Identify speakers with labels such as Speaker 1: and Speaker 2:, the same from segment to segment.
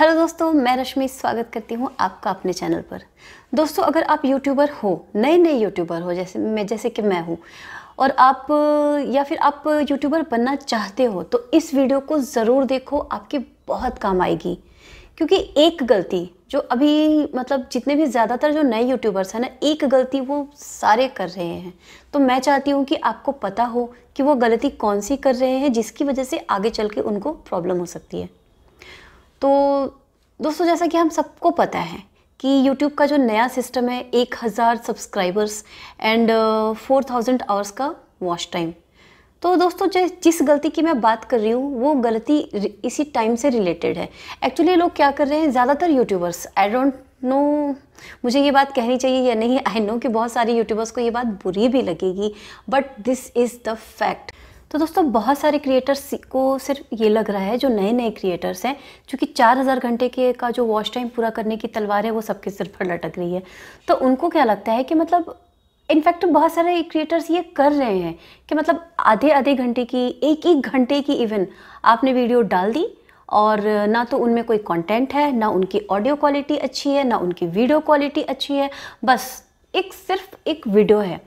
Speaker 1: hello दोस्तों मैं रश्मि स्वागत करती हूँ आपका अपने चैनल पर दोस्तों अगर आप यूट्यूबर हो नए नए यूट्यूबर हो जैसे मैं जैसे कि मैं हूँ और आप या फिर आप यूट्यूबर बनना चाहते हो तो इस वीडियो को ज़रूर देखो आपके बहुत काम आएगी क्योंकि एक गलती जो अभी मतलब जितने भी ज़्यादातर जो नए यूट्यूबर्स हैं ना एक गलती वो सारे कर रहे हैं तो मैं चाहती हूँ कि आपको पता हो कि वो गलती कौन सी कर रहे हैं जिसकी वजह से आगे चल के उनको प्रॉब्लम हो सकती है तो दोस्तों जैसा कि हम सबको पता है कि YouTube का जो नया सिस्टम है 1000 subscribers and four thousand hours का वॉच टाइम तो दोस्तों जिस गलती की मैं बात कर रही हूँ वो गलती इसी टाइम से रिलेटेड है एक्चुअली लोग क्या कर रहे हैं ज़्यादातर यूट्यूबर्स आई डोंट नो मुझे ये बात कहनी चाहिए या नहीं आई नो कि बहुत सारे यूट्यूबर्स को ये बात बुरी भी लगेगी but this is the fact तो दोस्तों बहुत सारे क्रिएटर्स को सिर्फ ये लग रहा है जो नए नए क्रिएटर्स हैं चूँकि चार हज़ार घंटे के का जो वॉच टाइम पूरा करने की तलवार है वो सबके सिर पर लटक रही है तो उनको क्या लगता है कि मतलब इनफैक्ट बहुत सारे क्रिएटर्स ये कर रहे हैं कि मतलब आधे आधे घंटे की एक एक घंटे की इवन आपने वीडियो डाल दी और ना तो उनमें कोई कंटेंट है ना उनकी ऑडियो क्वालिटी अच्छी है ना उनकी वीडियो क्वालिटी अच्छी है बस एक सिर्फ एक वीडियो है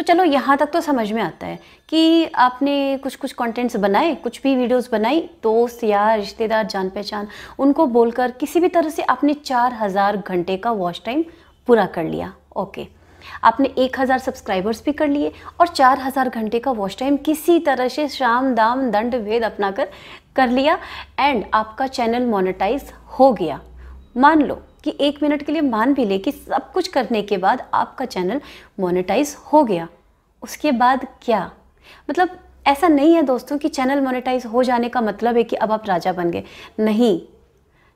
Speaker 1: तो चलो यहाँ तक तो समझ में आता है कि आपने कुछ कुछ कंटेंट्स बनाए कुछ भी वीडियोस बनाई दोस्त यार रिश्तेदार जान पहचान उनको बोलकर किसी भी तरह से आपने चार हज़ार घंटे का वॉच टाइम पूरा कर लिया ओके आपने एक हज़ार सब्सक्राइबर्स भी कर लिए और चार हज़ार घंटे का वॉच टाइम किसी तरह से शाम दाम दंड भेद अपना कर कर लिया एंड आपका चैनल मोनेटाइज हो गया मान लो कि एक मिनट के लिए मान भी ले कि सब कुछ करने के बाद आपका चैनल मोनेटाइज हो गया उसके बाद क्या मतलब ऐसा नहीं है दोस्तों कि चैनल मोनेटाइज हो जाने का मतलब है कि अब आप राजा बन गए नहीं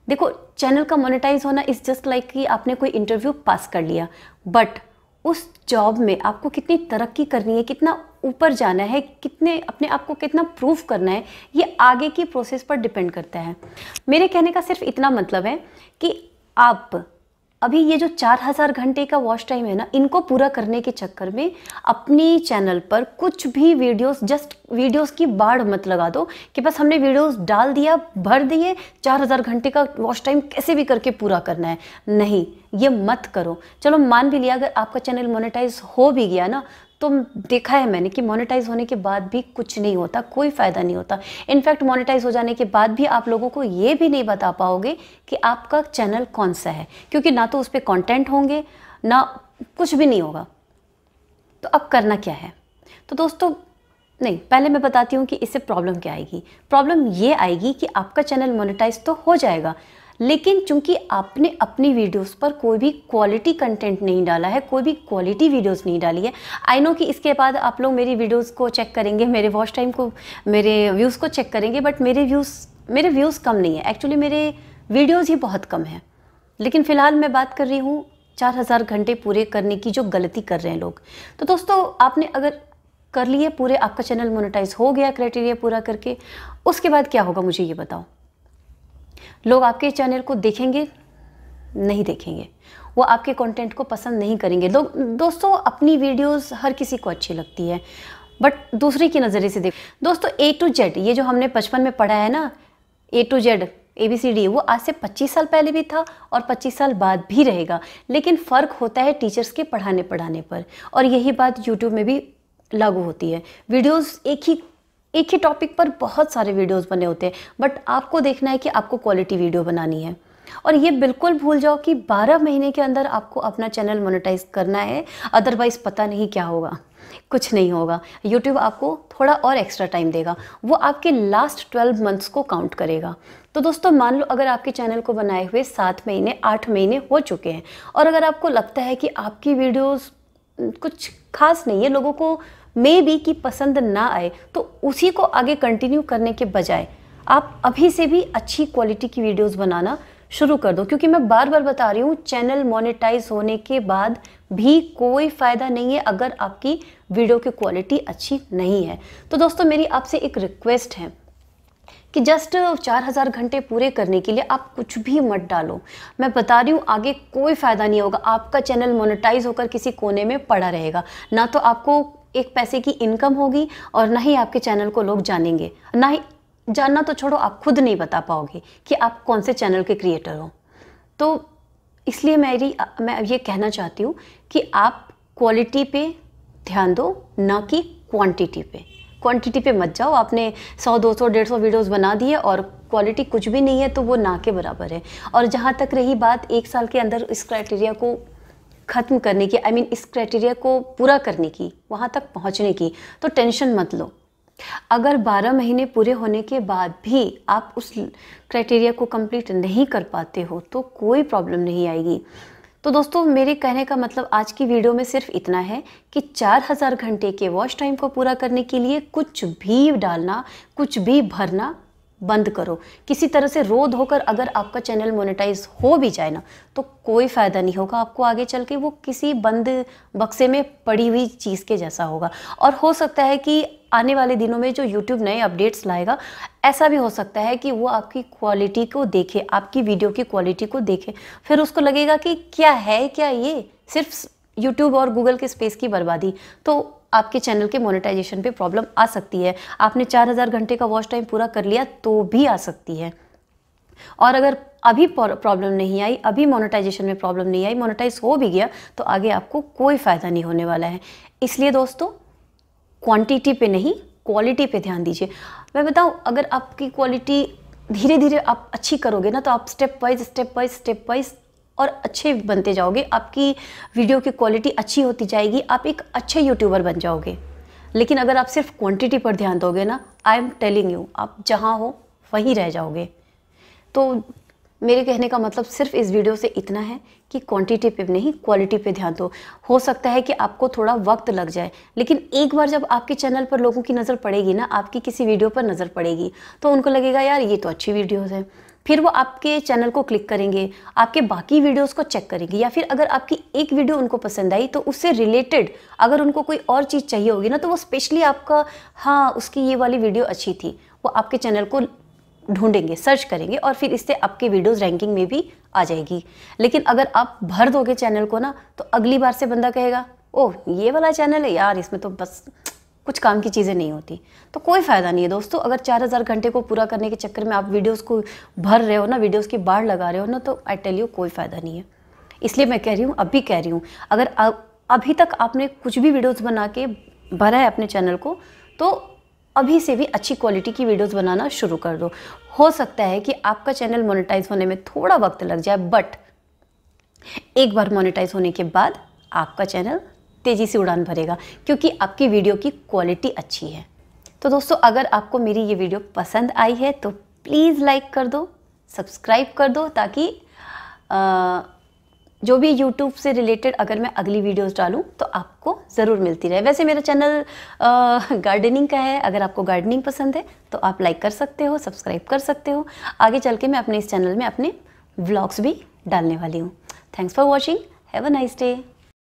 Speaker 1: देखो चैनल का मोनेटाइज होना इज़ जस्ट लाइक कि आपने कोई इंटरव्यू पास कर लिया बट उस जॉब में आपको कितनी तरक्की करनी है कितना ऊपर जाना है कितने अपने आप को कितना प्रूफ करना है ये आगे की प्रोसेस पर डिपेंड करता है मेरे कहने का सिर्फ इतना मतलब है कि आप अभी ये जो 4000 घंटे का वॉच टाइम है ना इनको पूरा करने के चक्कर में अपनी चैनल पर कुछ भी वीडियोस जस्ट वीडियोस की बाढ़ मत लगा दो कि बस हमने वीडियोस डाल दिया भर दिए 4000 घंटे का वॉच टाइम कैसे भी करके पूरा करना है नहीं ये मत करो चलो मान भी लिया अगर आपका चैनल मोनेटाइज हो भी गया ना तो देखा है मैंने कि मोनेटाइज होने के बाद भी कुछ नहीं होता कोई फ़ायदा नहीं होता इनफैक्ट मोनेटाइज हो जाने के बाद भी आप लोगों को ये भी नहीं बता पाओगे कि आपका चैनल कौन सा है क्योंकि ना तो उस पर कॉन्टेंट होंगे ना कुछ भी नहीं होगा तो अब करना क्या है तो दोस्तों नहीं पहले मैं बताती हूँ कि इससे प्रॉब्लम क्या आएगी प्रॉब्लम ये आएगी कि आपका चैनल मोनेटाइज तो हो जाएगा लेकिन चूंकि आपने अपनी वीडियोस पर कोई भी क्वालिटी कंटेंट नहीं डाला है कोई भी क्वालिटी वीडियोस नहीं डाली है आई नो कि इसके बाद आप लोग मेरी वीडियोस को चेक करेंगे मेरे वॉच टाइम को मेरे व्यूज़ को चेक करेंगे बट मेरे व्यूज़ मेरे व्यूज़ कम नहीं है एक्चुअली मेरे वीडियोज़ ही बहुत कम है लेकिन फ़िलहाल मैं बात कर रही हूँ चार हज़ार घंटे पूरे करने की जो गलती कर रहे हैं लोग तो दोस्तों आपने अगर कर लिए पूरे आपका चैनल मोनेटाइज हो गया क्राइटेरिया पूरा करके उसके बाद क्या होगा मुझे ये बताओ लोग आपके चैनल को देखेंगे नहीं देखेंगे वो आपके कंटेंट को पसंद नहीं करेंगे लोग दोस्तों अपनी वीडियोस हर किसी को अच्छी लगती है बट दूसरे की नज़रिए से देख दोस्तों ए टू जेड ये जो हमने बचपन में पढ़ा है ना A to Z A B C D वो आज से 25 साल पहले भी था और 25 साल बाद भी रहेगा लेकिन फ़र्क होता है टीचर्स के पढ़ाने पढ़ाने पर और यही बात यूट्यूब में भी लागू होती है वीडियोस एक ही एक ही टॉपिक पर बहुत सारे वीडियोस बने होते हैं बट आपको देखना है कि आपको क्वालिटी वीडियो बनानी है और ये बिल्कुल भूल जाओ कि 12 महीने के अंदर आपको अपना चैनल मोनेटाइज करना है अदरवाइज़ पता नहीं क्या होगा कुछ नहीं होगा यूट्यूब आपको थोड़ा और एक्स्ट्रा टाइम देगा वो आपके लास्ट 12 मंथ्स को काउंट करेगा तो दोस्तों मान लो अगर आपके चैनल को बनाए हुए सात महीने आठ महीने हो चुके हैं और अगर आपको लगता है कि आपकी वीडियोज़ कुछ खास नहीं है लोगों को मे बी की पसंद ना आए तो उसी को आगे कंटिन्यू करने के बजाय आप अभी से भी अच्छी क्वालिटी की वीडियोस बनाना शुरू कर दो क्योंकि मैं बार बार बता रही हूँ चैनल मोनेटाइज होने के बाद भी कोई फ़ायदा नहीं है अगर आपकी वीडियो की क्वालिटी अच्छी नहीं है तो दोस्तों मेरी आपसे एक रिक्वेस्ट है कि जस्ट चार हज़ार घंटे पूरे करने के लिए आप कुछ भी मत डालो मैं बता रही हूँ आगे कोई फ़ायदा नहीं होगा आपका चैनल मोनेटाइज होकर किसी कोने में पड़ा रहेगा ना तो आपको एक पैसे की इनकम होगी और ना ही आपके चैनल को लोग जानेंगे ना ही जानना तो छोड़ो आप खुद नहीं बता पाओगे कि आप कौन से चैनल के क्रिएटर हो तो इसलिए मेरी मैं ये कहना चाहती हूँ कि आप क्वालिटी पे ध्यान दो ना कि क्वांटिटी पे क्वांटिटी पे मत जाओ आपने 100 200 150 वीडियोज़ बना दिए और क्वालिटी कुछ भी नहीं है तो वो ना के बराबर है और जहाँ तक रही बात एक साल के अंदर इस क्राइटेरिया को ख़त्म करने की आई I मीन mean, इस क्राइटेरिया को पूरा करने की वहाँ तक पहुँचने की तो टेंशन मत लो अगर 12 महीने पूरे होने के बाद भी आप उस क्राइटेरिया को कंप्लीट नहीं कर पाते हो तो कोई प्रॉब्लम नहीं आएगी तो दोस्तों मेरे कहने का मतलब आज की वीडियो में सिर्फ इतना है कि 4000 घंटे के वॉच टाइम को पूरा करने के लिए कुछ भी डालना कुछ भी भरना बंद करो किसी तरह से रो धोकर अगर आपका चैनल मोनेटाइज हो भी जाए ना तो कोई फ़ायदा नहीं होगा आपको आगे चल के वो किसी बंद बक्से में पड़ी हुई चीज़ के जैसा होगा और हो सकता है कि आने वाले दिनों में जो YouTube नए अपडेट्स लाएगा ऐसा भी हो सकता है कि वो आपकी क्वालिटी को देखे आपकी वीडियो की क्वालिटी को देखे फिर उसको लगेगा कि क्या है क्या ये सिर्फ यूट्यूब और गूगल के स्पेस की बर्बादी तो आपके चैनल के मोनेटाइजेशन पे प्रॉब्लम आ सकती है आपने 4000 घंटे का वॉच टाइम पूरा कर लिया तो भी आ सकती है और अगर अभी प्रॉब्लम नहीं आई अभी मोनेटाइजेशन में प्रॉब्लम नहीं आई मोनेटाइज हो भी गया तो आगे आपको कोई फ़ायदा नहीं होने वाला है इसलिए दोस्तों क्वांटिटी पे नहीं क्वालिटी पे ध्यान दीजिए मैं बताऊं अगर आपकी क्वालिटी धीरे धीरे आप अच्छी करोगे ना तो आप step wise step wise step wise और अच्छे बनते जाओगे आपकी वीडियो की क्वालिटी अच्छी होती जाएगी आप एक अच्छे यूट्यूबर बन जाओगे लेकिन अगर आप सिर्फ क्वांटिटी पर ध्यान दोगे ना आई एम टेलिंग यू आप जहाँ हो वहीं रह जाओगे तो मेरे कहने का मतलब सिर्फ इस वीडियो से इतना है कि क्वांटिटी पे नहीं क्वालिटी पे ध्यान दो हो सकता है कि आपको थोड़ा वक्त लग जाए लेकिन एक बार जब आपके चैनल पर लोगों की नज़र पड़ेगी ना आपकी किसी वीडियो पर नज़र पड़ेगी तो उनको लगेगा यार ये तो अच्छी वीडियोज़ हैं फिर वो आपके चैनल को क्लिक करेंगे आपके बाकी वीडियोस को चेक करेंगे या फिर अगर आपकी एक वीडियो उनको पसंद आई तो उससे रिलेटेड अगर उनको कोई और चीज़ चाहिए होगी ना तो वो स्पेशली आपका हाँ उसकी ये वाली वीडियो अच्छी थी वो आपके चैनल को ढूंढेंगे सर्च करेंगे और फिर इससे आपके वीडियोस रैंकिंग में भी आ जाएगी लेकिन अगर आप भर दोगे चैनल को ना तो अगली बार से बंदा कहेगा ओह ये वाला चैनल है यार इसमें तो बस कुछ काम की चीज़ें नहीं होती तो कोई फ़ायदा नहीं है दोस्तों अगर चार हज़ार घंटे को पूरा करने के चक्कर में आप वीडियोस को भर रहे हो ना वीडियोस की बाढ़ लगा रहे हो ना तो आई टेल यू कोई फ़ायदा नहीं है इसलिए मैं कह रही हूँ अभी कह रही हूँ अगर अभी तक आपने कुछ भी वीडियोज़ बना के भरा है अपने चैनल को तो अभी से भी अच्छी क्वालिटी की वीडियोस बनाना शुरू कर दो हो सकता है कि आपका चैनल मोनेटाइज होने में थोड़ा वक्त लग जाए बट एक बार मोनेटाइज होने के बाद आपका चैनल तेज़ी से उड़ान भरेगा क्योंकि आपकी वीडियो की क्वालिटी अच्छी है तो दोस्तों अगर आपको मेरी ये वीडियो पसंद आई है तो प्लीज़ लाइक कर दो सब्सक्राइब कर दो ताकि आ, जो भी YouTube से रिलेटेड अगर मैं अगली वीडियोस डालूं तो आपको ज़रूर मिलती रहे वैसे मेरा चैनल गार्डनिंग का है अगर आपको गार्डनिंग पसंद है तो आप लाइक कर सकते हो सब्सक्राइब कर सकते हो आगे चल के मैं अपने इस चैनल में अपने व्लॉग्स भी डालने वाली हूँ thanks for watching have a nice day